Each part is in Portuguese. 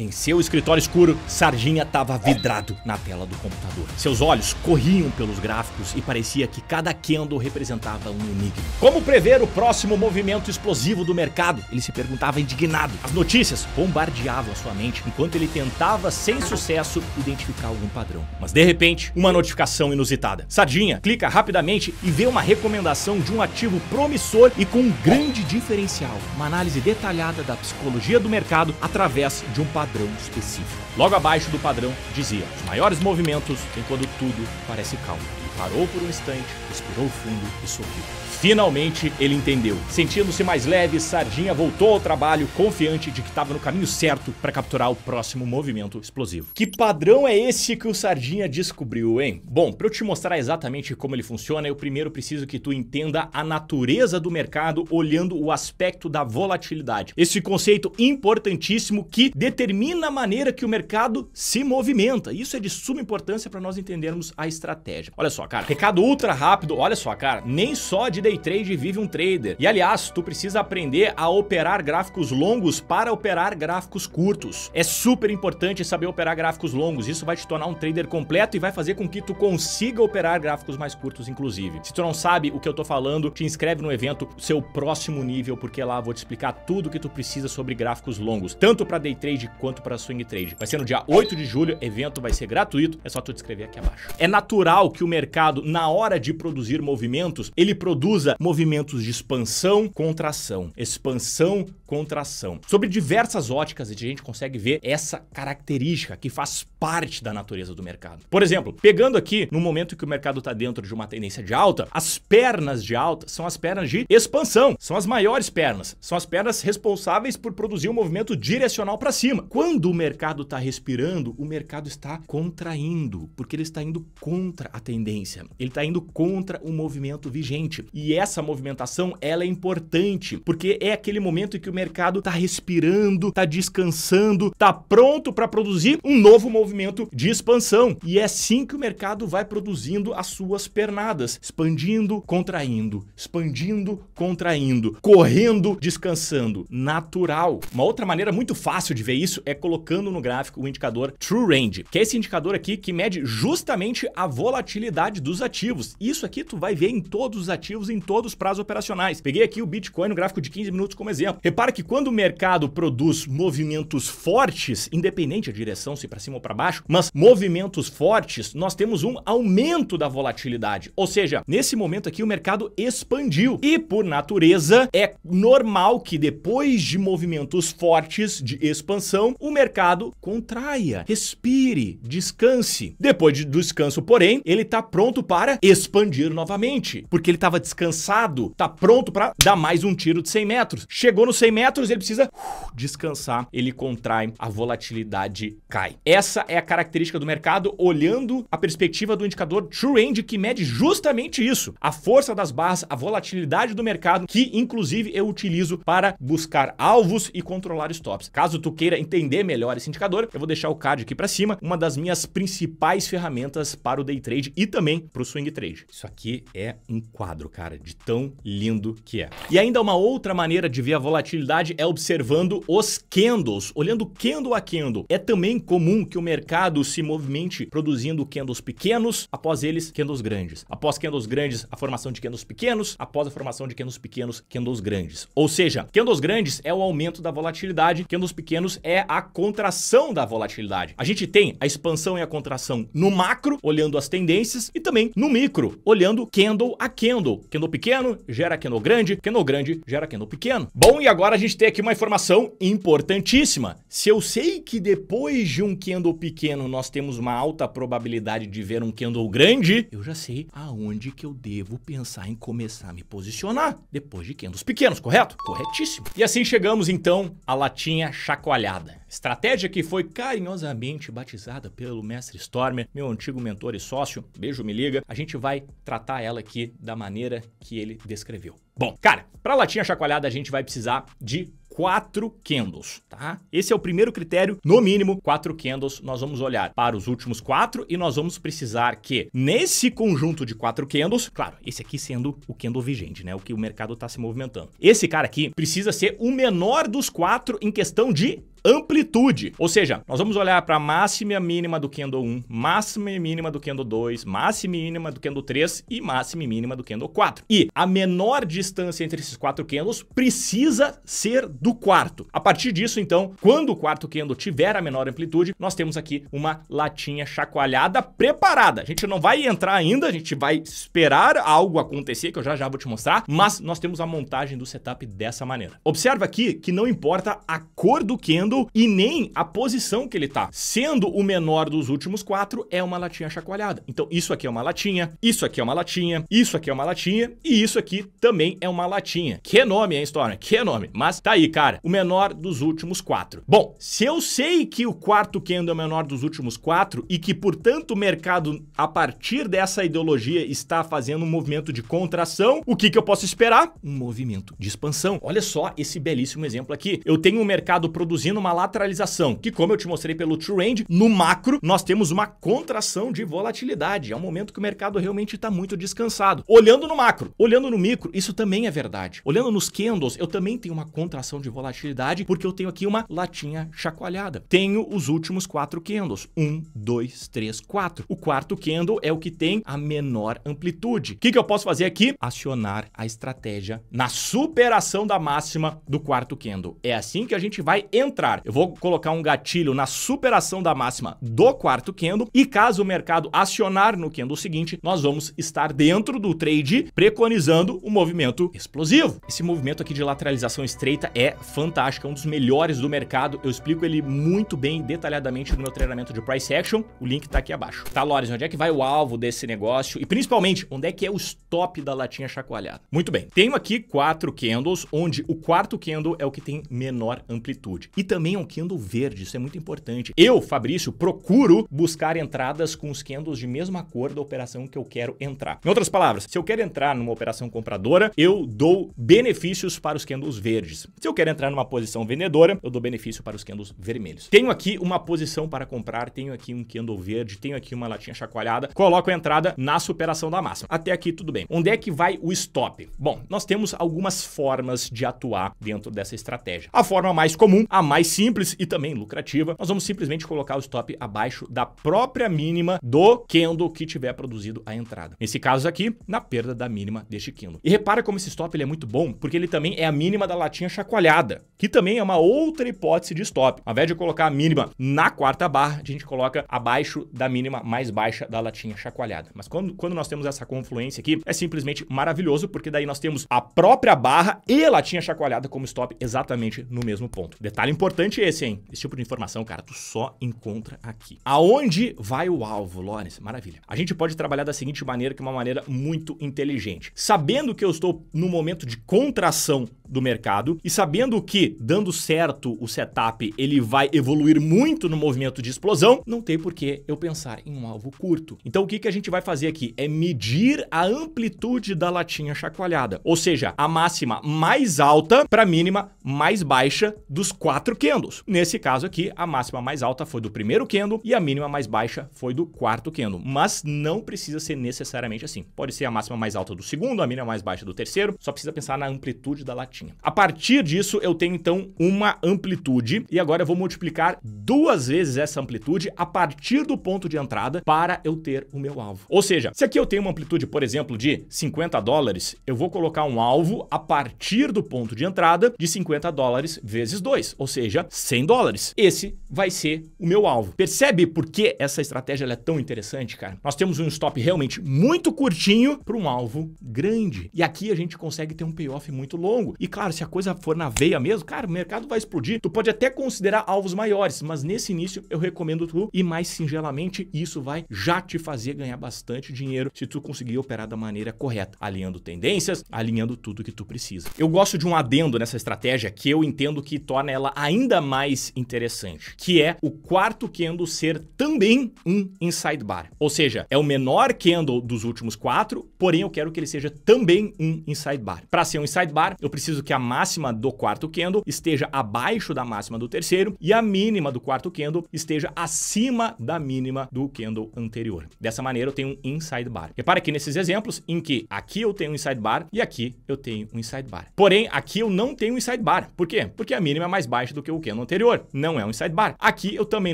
Em seu escritório escuro, Sardinha estava vidrado na tela do computador. Seus olhos corriam pelos gráficos e parecia que cada kendo representava um enigma. Como prever o próximo movimento explosivo do mercado? Ele se perguntava indignado. As notícias bombardeavam sua mente enquanto ele tentava, sem sucesso, identificar algum padrão. Mas de repente, uma notificação inusitada. Sardinha clica rapidamente e vê uma recomendação de um ativo promissor e com um grande diferencial. Uma análise detalhada da psicologia do mercado através de um padrão padrão específico. Logo abaixo do padrão dizia: os maiores movimentos vêm quando tudo parece calmo. Ele parou por um instante, respirou fundo e sorriu. Finalmente ele entendeu. Sentindo-se mais leve, Sardinha voltou ao trabalho, confiante de que estava no caminho certo para capturar o próximo movimento explosivo. Que padrão é esse que o Sardinha descobriu, hein? Bom, para eu te mostrar exatamente como ele funciona, eu primeiro preciso que tu entenda a natureza do mercado olhando o aspecto da volatilidade. Esse conceito importantíssimo que determina a maneira que o mercado se movimenta. Isso é de suma importância para nós entendermos a estratégia. Olha só, cara, recado ultra rápido. Olha só, cara, nem só de day trade vive um trader. E aliás, tu precisa aprender a operar gráficos longos para operar gráficos curtos. É super importante saber operar gráficos longos, isso vai te tornar um trader completo e vai fazer com que tu consiga operar gráficos mais curtos inclusive. Se tu não sabe o que eu tô falando, te inscreve no evento Seu Próximo Nível, porque lá eu vou te explicar tudo o que tu precisa sobre gráficos longos, tanto para day trade quanto para swing trade. Vai ser no dia 8 de julho, evento vai ser gratuito, é só tu te inscrever aqui abaixo. É natural que o mercado, na hora de produzir movimentos, ele produz usa movimentos de expansão, contração, expansão, contração. Sobre diversas óticas, a gente consegue ver essa característica que faz parte da natureza do mercado. Por exemplo, pegando aqui, no momento que o mercado está dentro de uma tendência de alta, as pernas de alta são as pernas de expansão, são as maiores pernas, são as pernas responsáveis por produzir um movimento direcional para cima. Quando o mercado está respirando, o mercado está contraindo, porque ele está indo contra a tendência, ele está indo contra o movimento vigente. E essa movimentação, ela é importante, porque é aquele momento em que o mercado está respirando, está descansando, está pronto para produzir um novo movimento de expansão. E é assim que o mercado vai produzindo as suas pernadas, expandindo, contraindo, expandindo, contraindo, correndo, descansando. Natural. Uma outra maneira muito fácil de ver isso é colocando no gráfico o indicador True Range, que é esse indicador aqui que mede justamente a volatilidade dos ativos. Isso aqui tu vai ver em todos os ativos, em todos os prazos operacionais. Peguei aqui o Bitcoin no gráfico de 15 minutos como exemplo. Repara que quando o mercado produz movimentos fortes, independente da direção, se para cima ou para baixo, mas movimentos fortes, nós temos um aumento da volatilidade. Ou seja, nesse momento aqui o mercado expandiu e por natureza é normal que depois de movimentos fortes de expansão, o mercado contraia, respire, descanse. Depois do descanso, porém, ele está pronto para expandir novamente, porque ele estava descansado, está pronto para dar mais um tiro de 100 metros. Chegou no 100 metros, ele precisa uh, descansar, ele contrai, a volatilidade cai. Essa é a característica do mercado olhando a perspectiva do indicador True Range que mede justamente isso, a força das barras, a volatilidade do mercado, que inclusive eu utilizo para buscar alvos e controlar stops. Caso tu queira entender melhor esse indicador, eu vou deixar o card aqui para cima, uma das minhas principais ferramentas para o day trade e também para o swing trade. Isso aqui é um quadro, cara, de tão lindo que é. E ainda uma outra maneira de ver a volatilidade volatilidade é observando os candles, olhando candle a candle. É também comum que o mercado se movimente produzindo candles pequenos, após eles candles grandes. Após candles grandes, a formação de candles pequenos, após a formação de candles pequenos, candles grandes. Ou seja, candles grandes é o aumento da volatilidade, candles pequenos é a contração da volatilidade. A gente tem a expansão e a contração no macro, olhando as tendências, e também no micro, olhando candle a candle. Candle pequeno gera candle grande, candle grande gera candle pequeno. Bom, e agora gente tem aqui uma informação importantíssima. Se eu sei que depois de um candle pequeno nós temos uma alta probabilidade de ver um candle grande, eu já sei aonde que eu devo pensar em começar a me posicionar depois de candles pequenos, correto? Corretíssimo. E assim chegamos então à latinha chacoalhada. Estratégia que foi carinhosamente batizada pelo mestre Stormer, meu antigo mentor e sócio. Beijo, me liga. A gente vai tratar ela aqui da maneira que ele descreveu. Bom, cara, para a latinha chacoalhada a gente vai precisar de quatro candles, tá? Esse é o primeiro critério, no mínimo quatro candles. Nós vamos olhar para os últimos quatro e nós vamos precisar que nesse conjunto de quatro candles, claro, esse aqui sendo o candle vigente, né? O que o mercado está se movimentando. Esse cara aqui precisa ser o menor dos quatro em questão de amplitude. Ou seja, nós vamos olhar para a máxima e a mínima do Kendo 1, máxima e mínima do Kendo 2, máxima e mínima do Kendo 3 e máxima e mínima do Kendo 4. E a menor distância entre esses quatro Kendos precisa ser do quarto. A partir disso, então, quando o quarto Kendo tiver a menor amplitude, nós temos aqui uma latinha chacoalhada preparada. A gente não vai entrar ainda, a gente vai esperar algo acontecer, que eu já já vou te mostrar, mas nós temos a montagem do setup dessa maneira. Observa aqui que não importa a cor do Kendo e nem a posição que ele tá. Sendo o menor dos últimos quatro, é uma latinha chacoalhada. Então, isso aqui é uma latinha, isso aqui é uma latinha, isso aqui é uma latinha e isso aqui também é uma latinha. Que nome, hein, história? Que nome? Mas tá aí, cara. O menor dos últimos quatro. Bom, se eu sei que o quarto candle é o menor dos últimos quatro e que, portanto, o mercado, a partir dessa ideologia, está fazendo um movimento de contração, o que, que eu posso esperar? Um movimento de expansão. Olha só esse belíssimo exemplo aqui. Eu tenho um mercado produzindo uma lateralização, que como eu te mostrei pelo True Range, no macro nós temos uma contração de volatilidade. É um momento que o mercado realmente está muito descansado. Olhando no macro, olhando no micro, isso também é verdade. Olhando nos candles, eu também tenho uma contração de volatilidade, porque eu tenho aqui uma latinha chacoalhada. Tenho os últimos quatro candles. Um, dois, três, quatro. O quarto candle é o que tem a menor amplitude. O que, que eu posso fazer aqui? Acionar a estratégia na superação da máxima do quarto candle. É assim que a gente vai entrar comprar. Eu vou colocar um gatilho na superação da máxima do quarto candle e caso o mercado acionar no candle seguinte, nós vamos estar dentro do trade preconizando o um movimento explosivo. Esse movimento aqui de lateralização estreita é fantástico, é um dos melhores do mercado. Eu explico ele muito bem detalhadamente no meu treinamento de price action. O link tá aqui abaixo. Tá, Lores, onde é que vai o alvo desse negócio? E principalmente, onde é que é o stop da latinha chacoalhada? Muito bem. Tenho aqui quatro candles, onde o quarto candle é o que tem menor amplitude. E também também é um candle verde, isso é muito importante. Eu, Fabrício, procuro buscar entradas com os candles de mesma cor da operação que eu quero entrar. Em outras palavras, se eu quero entrar numa operação compradora, eu dou benefícios para os candles verdes. Se eu quero entrar numa posição vendedora, eu dou benefício para os candles vermelhos. Tenho aqui uma posição para comprar, tenho aqui um candle verde, tenho aqui uma latinha chacoalhada, coloco a entrada na superação da máxima. Até aqui tudo bem. Onde é que vai o stop? Bom, nós temos algumas formas de atuar dentro dessa estratégia. A forma mais comum, a mais simples e também lucrativa, nós vamos simplesmente colocar o stop abaixo da própria mínima do candle que tiver produzido a entrada. Nesse caso aqui, na perda da mínima deste candle. E repara como esse stop ele é muito bom, porque ele também é a mínima da latinha chacoalhada, que também é uma outra hipótese de stop. Ao invés de colocar a mínima na quarta barra, a gente coloca abaixo da mínima mais baixa da latinha chacoalhada. Mas quando, quando nós temos essa confluência aqui, é simplesmente maravilhoso, porque daí nós temos a própria barra e a latinha chacoalhada como stop exatamente no mesmo ponto. Detalhe importante importante esse, hein? Esse tipo de informação, cara, tu só encontra aqui. Aonde vai o alvo, Lawrence? Maravilha. A gente pode trabalhar da seguinte maneira, que é uma maneira muito inteligente. Sabendo que eu estou no momento de contração do mercado e sabendo que, dando certo o setup, ele vai evoluir muito no movimento de explosão, não tem por que eu pensar em um alvo curto. Então o que, que a gente vai fazer aqui? É medir a amplitude da latinha chacoalhada, ou seja, a máxima mais alta para a mínima mais baixa dos quatro candles. Nesse caso aqui, a máxima mais alta foi do primeiro candle e a mínima mais baixa foi do quarto candle, mas não precisa ser necessariamente assim. Pode ser a máxima mais alta do segundo, a mínima mais baixa do terceiro, só precisa pensar na amplitude da latinha certinha. A partir disso, eu tenho então uma amplitude e agora eu vou multiplicar duas vezes essa amplitude a partir do ponto de entrada para eu ter o meu alvo. Ou seja, se aqui eu tenho uma amplitude, por exemplo, de 50 dólares, eu vou colocar um alvo a partir do ponto de entrada de 50 dólares vezes 2, ou seja, 100 dólares. Esse vai ser o meu alvo. Percebe por que essa estratégia é tão interessante, cara? Nós temos um stop realmente muito curtinho para um alvo grande. E aqui a gente consegue ter um payoff muito longo. E claro, se a coisa for na veia mesmo, cara, o mercado vai explodir. Tu pode até considerar alvos maiores, mas nesse início eu recomendo tu e mais singelamente, isso vai já te fazer ganhar bastante dinheiro se tu conseguir operar da maneira correta, alinhando tendências, alinhando tudo que tu precisa. Eu gosto de um adendo nessa estratégia que eu entendo que torna ela ainda mais interessante, que é o quarto candle ser também um inside bar. Ou seja, é o menor candle dos últimos quatro, porém eu quero que ele seja também um inside bar. Para ser um inside bar, eu preciso preciso que a máxima do quarto candle esteja abaixo da máxima do terceiro e a mínima do quarto candle esteja acima da mínima do candle anterior. Dessa maneira eu tenho um inside bar. Repara aqui nesses exemplos em que aqui eu tenho um inside bar e aqui eu tenho um inside bar. Porém, aqui eu não tenho um inside bar. Por quê? Porque a mínima é mais baixa do que o candle anterior. Não é um inside bar. Aqui eu também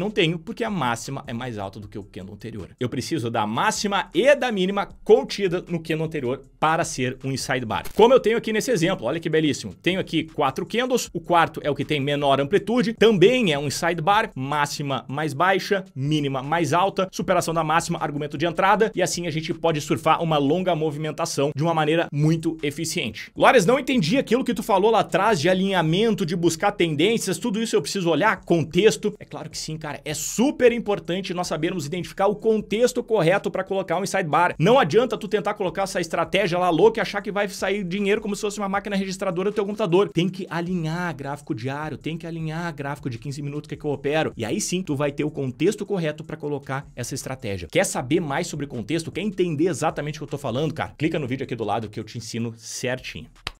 não tenho porque a máxima é mais alta do que o candle anterior. Eu preciso da máxima e da mínima contida no candle anterior para ser um inside bar. Como eu tenho aqui nesse exemplo, olha que belíssimo. Tenho aqui quatro candles, o quarto é o que tem menor amplitude, também é um sidebar, máxima mais baixa, mínima mais alta, superação da máxima, argumento de entrada, e assim a gente pode surfar uma longa movimentação de uma maneira muito eficiente. Lores, não entendi aquilo que tu falou lá atrás de alinhamento, de buscar tendências, tudo isso eu preciso olhar, contexto. É claro que sim, cara, é super importante nós sabermos identificar o contexto correto para colocar um sidebar. Não adianta tu tentar colocar essa estratégia lá louca e achar que vai sair dinheiro como se fosse uma máquina registradora do teu computador. Tem que alinhar gráfico diário, tem que alinhar gráfico de 15 minutos que, é que eu opero. E aí sim, tu vai ter o contexto correto para colocar essa estratégia. Quer saber mais sobre contexto? Quer entender exatamente o que eu tô falando, cara? Clica no vídeo aqui do lado que eu te ensino certinho.